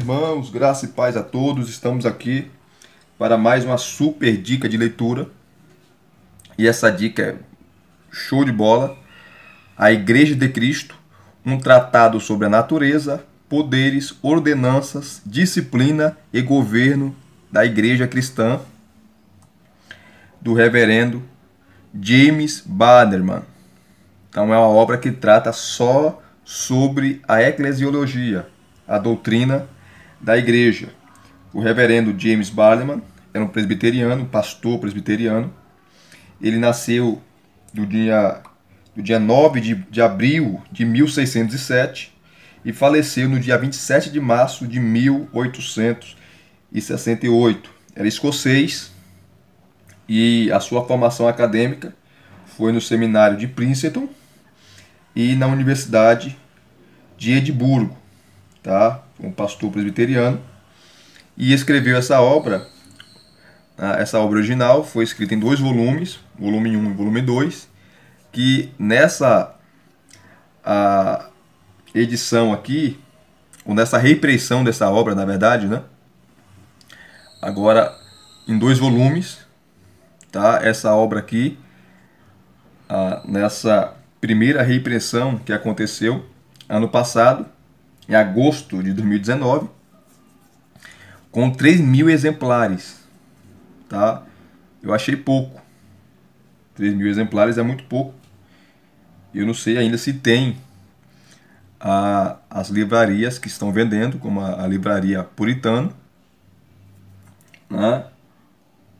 irmãos, graça e paz a todos. Estamos aqui para mais uma super dica de leitura. E essa dica é show de bola. A Igreja de Cristo, um tratado sobre a natureza, poderes, ordenanças, disciplina e governo da Igreja Cristã do reverendo James Baderman. Então é uma obra que trata só sobre a eclesiologia, a doutrina da igreja. O reverendo James Barleman era um presbiteriano, pastor presbiteriano. Ele nasceu no dia, no dia 9 de, de abril de 1607 e faleceu no dia 27 de março de 1868. Era escocês e a sua formação acadêmica foi no seminário de Princeton e na Universidade de Edimburgo, tá? um pastor presbiteriano, e escreveu essa obra. Ah, essa obra original foi escrita em dois volumes, volume 1 e volume 2, que nessa edição aqui, ou nessa reimpressão dessa obra, na verdade, né? Agora, em dois volumes, tá? Essa obra aqui, ah, nessa primeira reimpressão que aconteceu ano passado, em agosto de 2019, com 3 mil exemplares. Tá? Eu achei pouco. 3 mil exemplares é muito pouco. Eu não sei ainda se tem a, as livrarias que estão vendendo, como a, a Livraria Puritano, né?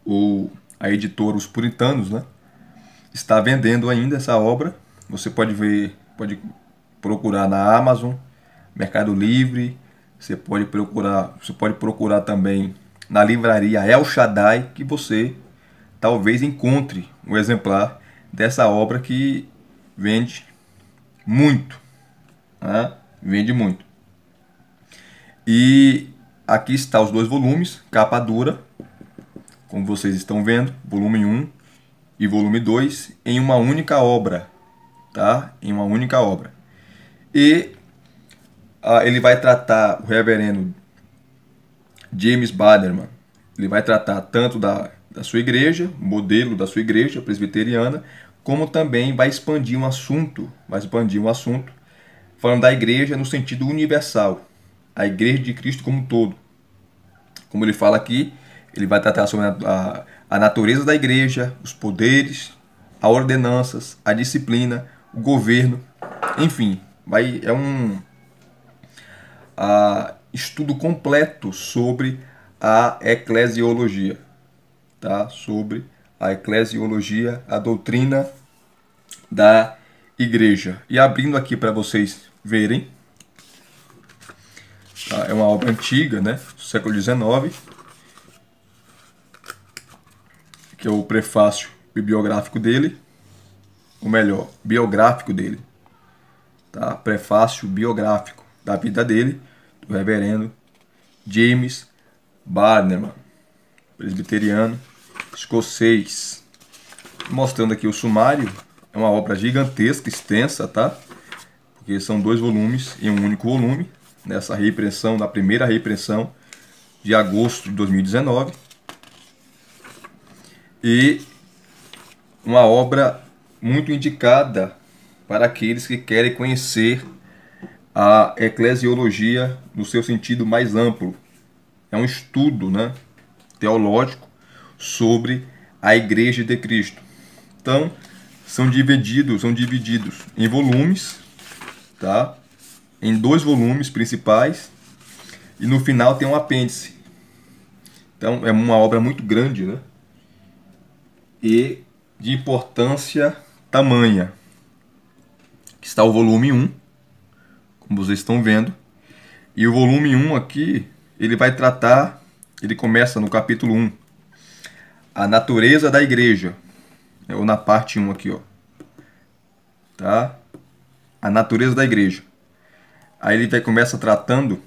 ou a editora Os Puritanos, né? está vendendo ainda essa obra. Você pode ver, pode procurar na Amazon, Mercado Livre, você pode procurar, você pode procurar também na livraria El Shaddai que você talvez encontre um exemplar dessa obra que vende muito, né? vende muito. E aqui está os dois volumes, capa dura, como vocês estão vendo, volume 1 e volume 2 em uma única obra, tá? Em uma única obra. E ah, ele vai tratar o reverendo James Baderman, ele vai tratar tanto da, da sua igreja, modelo da sua igreja presbiteriana, como também vai expandir um assunto, vai expandir um assunto falando da igreja no sentido universal, a igreja de Cristo como um todo. Como ele fala aqui, ele vai tratar sobre a, a, a natureza da igreja, os poderes, as ordenanças, a disciplina, o governo, enfim, vai é um estudo completo sobre a eclesiologia, tá? Sobre a eclesiologia, a doutrina da igreja. E abrindo aqui para vocês verem, tá? é uma obra antiga, né? Século XIX, que é o prefácio bibliográfico dele, ou melhor, biográfico dele, tá? Prefácio biográfico da vida dele do reverendo James Barnerman, presbiteriano escocês. Mostrando aqui o sumário, é uma obra gigantesca, extensa, tá? Porque são dois volumes em um único volume, nessa reimpressão, na primeira reimpressão de agosto de 2019. E uma obra muito indicada para aqueles que querem conhecer a eclesiologia no seu sentido mais amplo. É um estudo né, teológico sobre a Igreja de Cristo. Então, são divididos, são divididos em volumes, tá? em dois volumes principais, e no final tem um apêndice. Então, é uma obra muito grande né? e de importância tamanha. está o volume 1, como vocês estão vendo. E o volume 1 aqui, ele vai tratar, ele começa no capítulo 1, a natureza da igreja, é, ou na parte 1 aqui, ó. Tá? A natureza da igreja. Aí ele vai, começa tratando,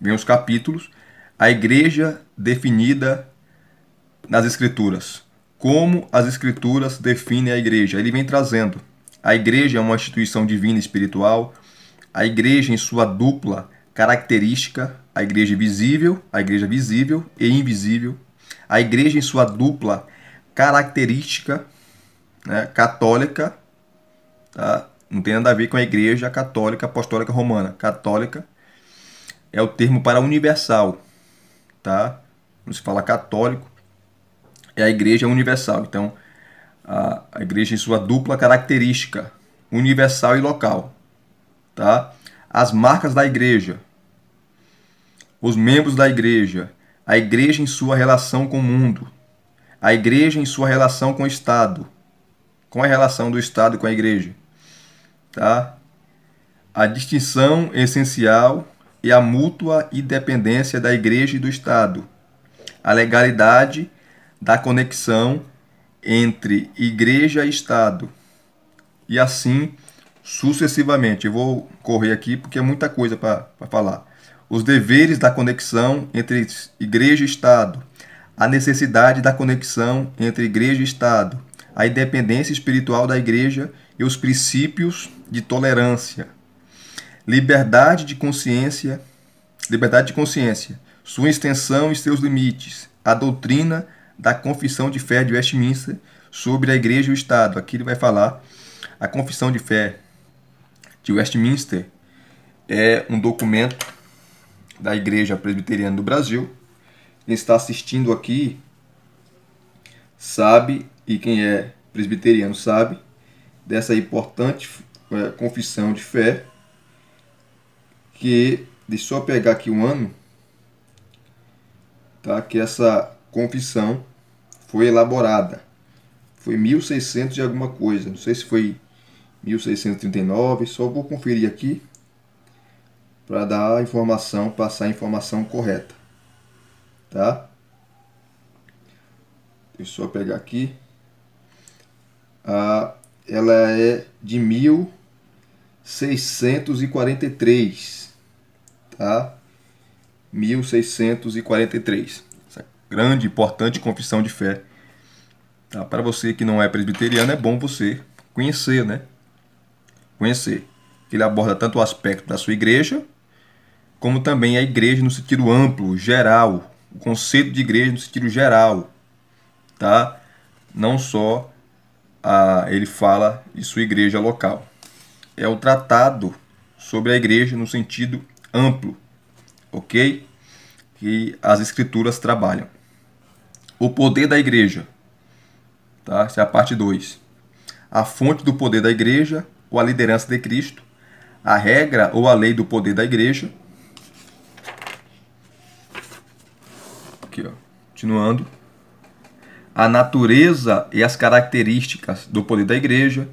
vem os capítulos, a igreja definida nas escrituras. Como as escrituras definem a igreja. Ele vem trazendo. A igreja é uma instituição divina e espiritual, a igreja em sua dupla característica, a igreja visível, a igreja visível e invisível, a igreja em sua dupla característica né, católica, tá? não tem nada a ver com a igreja católica apostólica romana. Católica é o termo para universal, tá? Quando se fala católico, é a igreja universal. Então, a, a igreja em sua dupla característica, universal e local tá? As marcas da igreja, os membros da igreja, a igreja em sua relação com o mundo, a igreja em sua relação com o Estado, com a relação do Estado com a igreja, tá? A distinção essencial e a mútua independência da igreja e do Estado, a legalidade da conexão entre igreja e Estado, e assim sucessivamente. Eu vou correr aqui porque é muita coisa para falar. Os deveres da conexão entre igreja e Estado, a necessidade da conexão entre igreja e Estado, a independência espiritual da igreja e os princípios de tolerância, liberdade de consciência, liberdade de consciência, sua extensão e seus limites, a doutrina da confissão de fé de Westminster sobre a igreja e o Estado. Aqui ele vai falar a confissão de fé de Westminster é um documento da Igreja Presbiteriana do Brasil. Quem está assistindo aqui sabe, e quem é presbiteriano sabe, dessa importante é, confissão de fé, que, deixa eu pegar aqui um ano, tá? que essa confissão foi elaborada. Foi 1600 e alguma coisa, não sei se foi 1639. Só vou conferir aqui para dar a informação, passar a informação correta. Tá? Deixa eu só pegar aqui. Ah, ela é de 1643. Tá? 1643. Essa grande, importante confissão de fé. Tá? Para você que não é presbiteriano, é bom você conhecer, né? conhecer. Ele aborda tanto o aspecto da sua igreja, como também a igreja no sentido amplo, geral, o conceito de igreja no sentido geral, tá? Não só a, ele fala de sua igreja local. É o tratado sobre a igreja no sentido amplo, ok? Que as escrituras trabalham. O poder da igreja, tá? Essa é a parte 2. A fonte do poder da igreja ou a liderança de Cristo, a regra ou a lei do poder da igreja. Aqui, ó. Continuando. A natureza e as características do poder da igreja.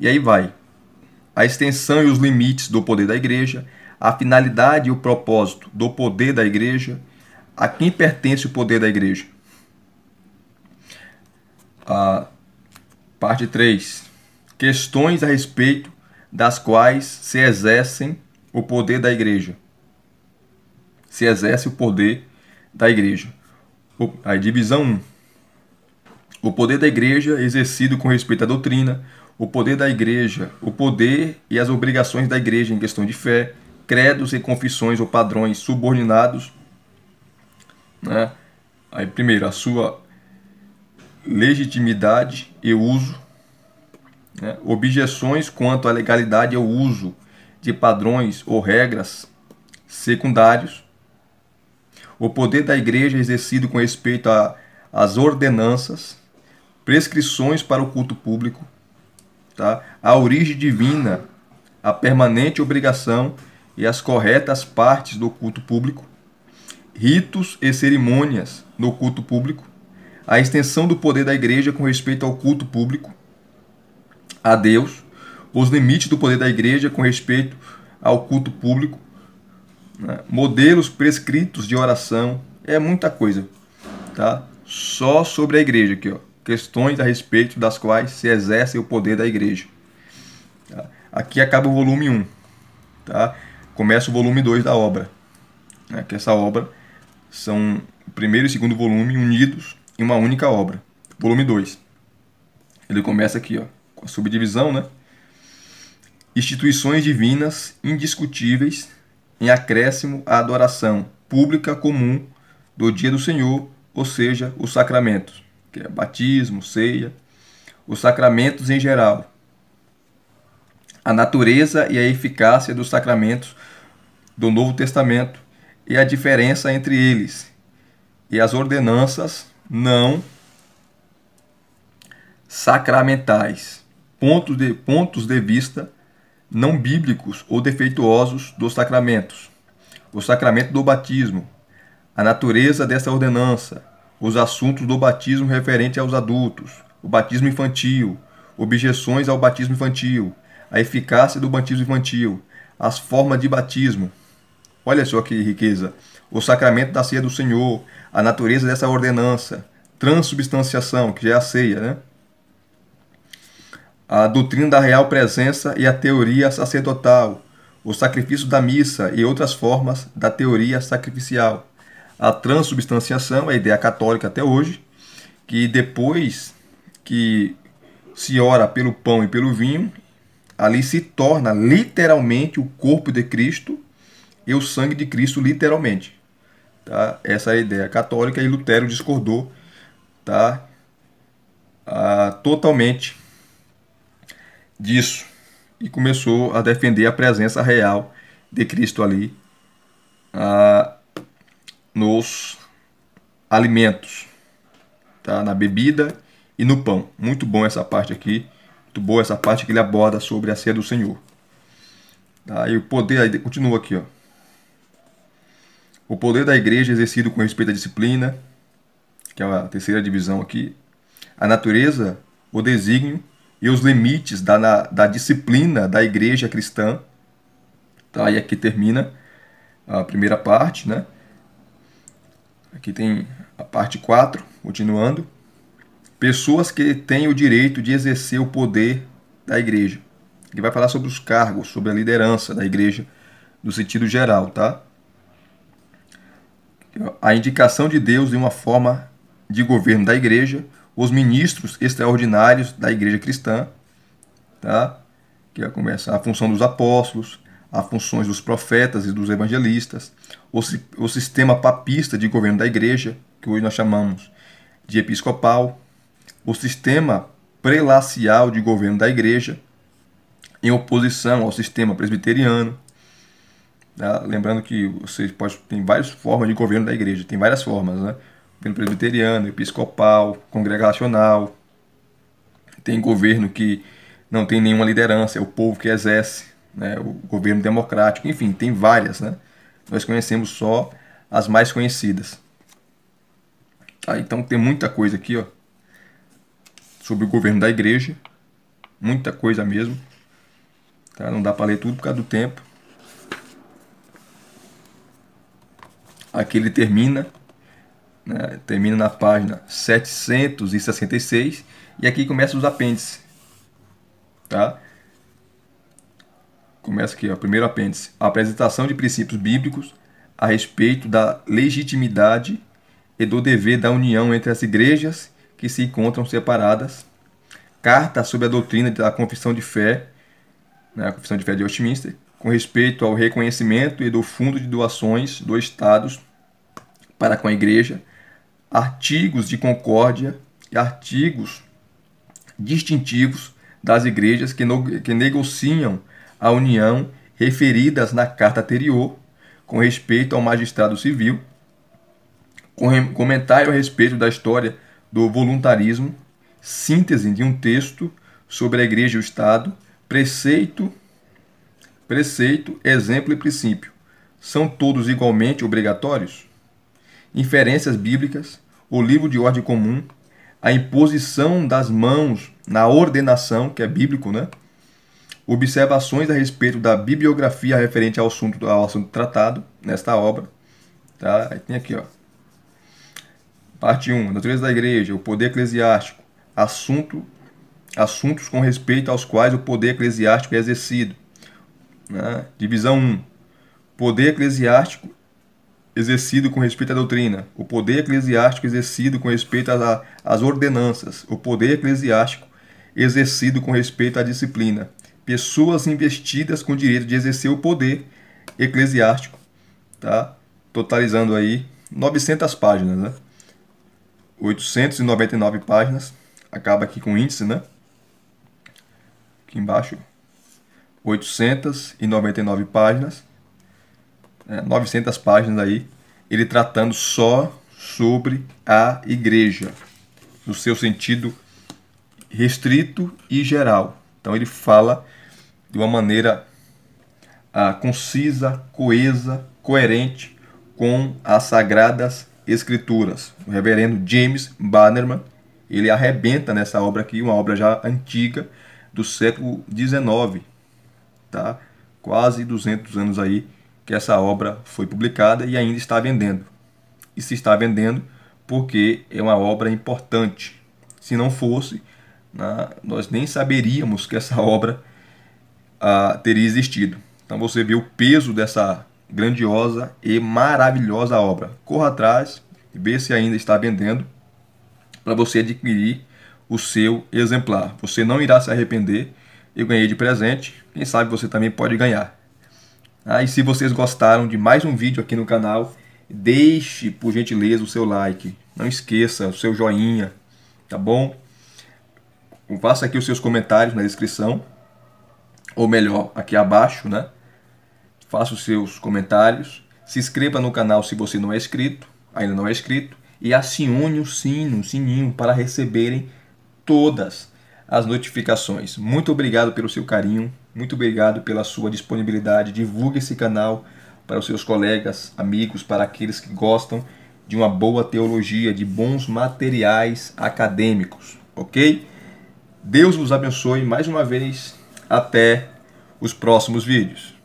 E aí vai. A extensão e os limites do poder da igreja. A finalidade e o propósito do poder da igreja. A quem pertence o poder da igreja. A parte 3 questões a respeito das quais se exercem o poder da igreja. Se exerce o poder da igreja. A divisão 1. O poder da igreja exercido com respeito à doutrina, o poder da igreja, o poder e as obrigações da igreja em questão de fé, credos e confissões ou padrões subordinados. Né? Aí, primeiro, a sua legitimidade e uso né? Objeções quanto à legalidade ao uso de padrões ou regras secundários. O poder da igreja é exercido com respeito às ordenanças, prescrições para o culto público, tá? a origem divina, a permanente obrigação e as corretas partes do culto público, ritos e cerimônias no culto público, a extensão do poder da igreja com respeito ao culto público, a Deus, os limites do poder da igreja com respeito ao culto público, né? modelos prescritos de oração, é muita coisa, tá? Só sobre a igreja aqui, ó. Questões a respeito das quais se exerce o poder da igreja. Tá? Aqui acaba o volume 1, tá? Começa o volume 2 da obra, né? que essa obra são o primeiro e segundo volume unidos em uma única obra. Volume 2. Ele começa aqui, ó subdivisão, né? Instituições divinas indiscutíveis em acréscimo à adoração pública comum do dia do Senhor, ou seja, os sacramentos, que é batismo, ceia, os sacramentos em geral. A natureza e a eficácia dos sacramentos do Novo Testamento e a diferença entre eles e as ordenanças não sacramentais pontos de, pontos de vista não bíblicos ou defeituosos dos sacramentos, o sacramento do batismo, a natureza dessa ordenança, os assuntos do batismo referente aos adultos, o batismo infantil, objeções ao batismo infantil, a eficácia do batismo infantil, as formas de batismo. Olha só que riqueza! O sacramento da ceia do Senhor, a natureza dessa ordenança, transubstanciação, que já é a ceia, né? a doutrina da real presença e a teoria sacerdotal, o sacrifício da missa e outras formas da teoria sacrificial. A transubstanciação é a ideia católica até hoje, que depois que se ora pelo pão e pelo vinho, ali se torna literalmente o corpo de Cristo e o sangue de Cristo literalmente. Tá? Essa é a ideia católica e Lutero discordou tá? Ah, totalmente disso e começou a defender a presença real de Cristo ali ah, nos alimentos, tá? na bebida e no pão. Muito bom essa parte aqui, muito boa essa parte que ele aborda sobre a ceia do Senhor. Tá? E o poder, aí continua aqui, ó. O poder da igreja exercido com respeito à disciplina, que é a terceira divisão aqui, a natureza, o desígnio e os limites da, na, da disciplina da igreja cristã. Tá? E aqui termina a primeira parte, né? Aqui tem a parte 4, continuando. Pessoas que têm o direito de exercer o poder da igreja. Ele vai falar sobre os cargos, sobre a liderança da igreja, no sentido geral, tá? A indicação de Deus em uma forma de governo da igreja, os ministros extraordinários da igreja cristã, tá? que vai é começar a função dos apóstolos, as funções dos profetas e dos evangelistas, o, o sistema papista de governo da igreja, que hoje nós chamamos de episcopal, o sistema prelacial de governo da igreja, em oposição ao sistema presbiteriano. Tá? Lembrando que vocês pode tem várias formas de governo da igreja, tem várias formas, né? pelo presbiteriano, episcopal, congregacional. Tem governo que não tem nenhuma liderança, é o povo que exerce, né, o governo democrático, enfim, tem várias, né? Nós conhecemos só as mais conhecidas. Tá, então tem muita coisa aqui, ó, sobre o governo da igreja, muita coisa mesmo. Tá, não dá para ler tudo por causa do tempo. Aqui ele termina né, termina na página 766 e aqui começa os apêndices. Tá? Começa aqui, o primeiro apêndice: a apresentação de princípios bíblicos a respeito da legitimidade e do dever da união entre as igrejas que se encontram separadas. Carta sobre a doutrina da confissão de fé, né, a confissão de fé de Westminster, com respeito ao reconhecimento e do fundo de doações dos estados para com a igreja artigos de concórdia e artigos distintivos das igrejas que, no, que negociam a união referidas na carta anterior com respeito ao magistrado civil, com comentário a respeito da história do voluntarismo, síntese de um texto sobre a igreja e o Estado, preceito, preceito, exemplo e princípio. São todos igualmente obrigatórios? inferências bíblicas, o livro de ordem comum, a imposição das mãos na ordenação, que é bíblico, né? Observações a respeito da bibliografia referente ao assunto, ao assunto tratado nesta obra. Tá? Aí tem aqui, ó. Parte 1. Natureza da igreja, o poder eclesiástico. Assunto, assuntos com respeito aos quais o poder eclesiástico é exercido. Né? Divisão 1. Poder eclesiástico exercido com respeito à doutrina, o poder eclesiástico exercido com respeito às, às ordenanças, o poder eclesiástico exercido com respeito à disciplina, pessoas investidas com o direito de exercer o poder eclesiástico, tá? Totalizando aí 900 páginas, né? 899 páginas, acaba aqui com índice, né? Aqui embaixo. 899 páginas. 900 né, páginas aí, ele tratando só sobre a igreja, no seu sentido restrito e geral. Então ele fala de uma maneira ah, concisa, coesa, coerente com as sagradas escrituras. O reverendo James Bannerman, ele arrebenta nessa obra aqui, uma obra já antiga do século XIX, tá? Quase 200 anos aí que essa obra foi publicada e ainda está vendendo. E se está vendendo porque é uma obra importante. Se não fosse, né, nós nem saberíamos que essa obra ah, teria existido. Então você vê o peso dessa grandiosa e maravilhosa obra. Corra atrás e vê se ainda está vendendo para você adquirir o seu exemplar. Você não irá se arrepender. Eu ganhei de presente, quem sabe você também pode ganhar. Ah, e se vocês gostaram de mais um vídeo aqui no canal, deixe por gentileza o seu like. Não esqueça o seu joinha, tá bom? Faça aqui os seus comentários na descrição, ou melhor, aqui abaixo, né? Faça os seus comentários. Se inscreva no canal se você não é inscrito, ainda não é inscrito, e acione o sino, o sininho para receberem todas as notificações. Muito obrigado pelo seu carinho. Muito obrigado pela sua disponibilidade. Divulgue esse canal para os seus colegas, amigos, para aqueles que gostam de uma boa teologia, de bons materiais acadêmicos, ok? Deus vos abençoe mais uma vez. Até os próximos vídeos.